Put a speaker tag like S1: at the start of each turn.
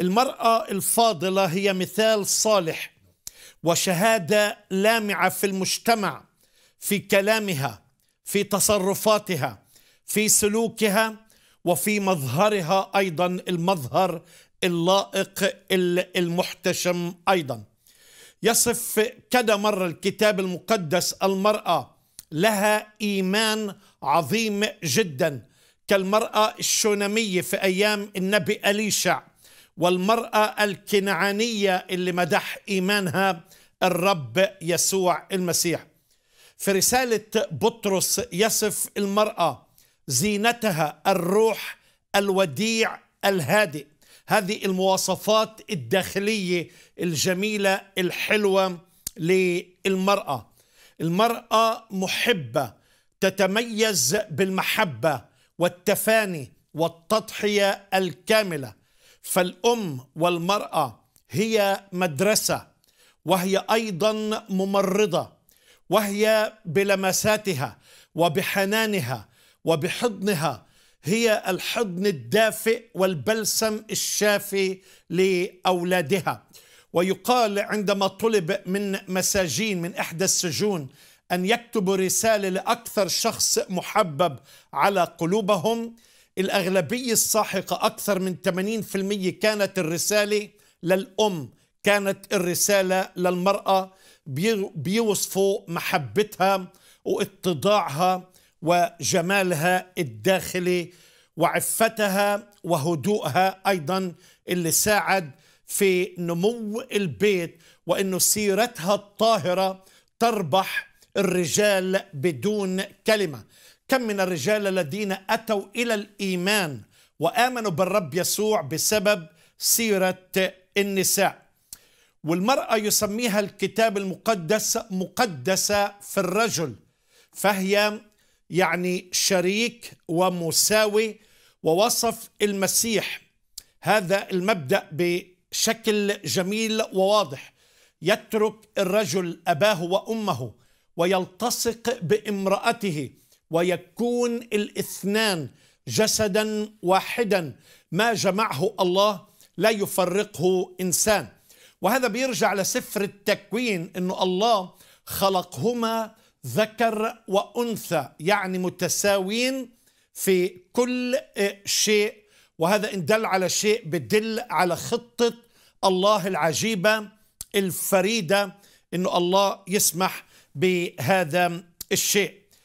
S1: المرأة الفاضلة هي مثال صالح وشهادة لامعة في المجتمع في كلامها في تصرفاتها في سلوكها وفي مظهرها أيضا المظهر اللائق المحتشم أيضا يصف كذا مرة الكتاب المقدس المرأة لها إيمان عظيم جدا كالمرأة الشونمية في أيام النبي أليشع والمرأة الكنعانية اللي مدح إيمانها الرب يسوع المسيح في رسالة بطرس يصف المرأة زينتها الروح الوديع الهادئ هذه المواصفات الداخلية الجميلة الحلوة للمرأة المرأة محبة تتميز بالمحبة والتفاني والتضحية الكاملة فالام والمراه هي مدرسه وهي ايضا ممرضه وهي بلمساتها وبحنانها وبحضنها هي الحضن الدافئ والبلسم الشافي لاولادها ويقال عندما طلب من مساجين من احدى السجون ان يكتبوا رساله لاكثر شخص محبب على قلوبهم الأغلبية الساحقة أكثر من 80% كانت الرسالة للأم كانت الرسالة للمرأة بيوصفوا محبتها واتضاعها وجمالها الداخلي وعفتها وهدوءها أيضا اللي ساعد في نمو البيت وأنه سيرتها الطاهرة تربح الرجال بدون كلمة كم من الرجال الذين أتوا إلى الإيمان وآمنوا بالرب يسوع بسبب سيرة النساء والمرأة يسميها الكتاب المقدس مقدسة في الرجل فهي يعني شريك ومساوي ووصف المسيح هذا المبدأ بشكل جميل وواضح يترك الرجل أباه وأمه ويلتصق بامرأته ويكون الاثنان جسدا واحدا ما جمعه الله لا يفرقه انسان وهذا بيرجع لسفر التكوين انه الله خلقهما ذكر وانثى يعني متساوين في كل آه، شيء وهذا ان دل على شيء بدل على خطه الله العجيبه الفريده انه الله يسمح بهذا الشيء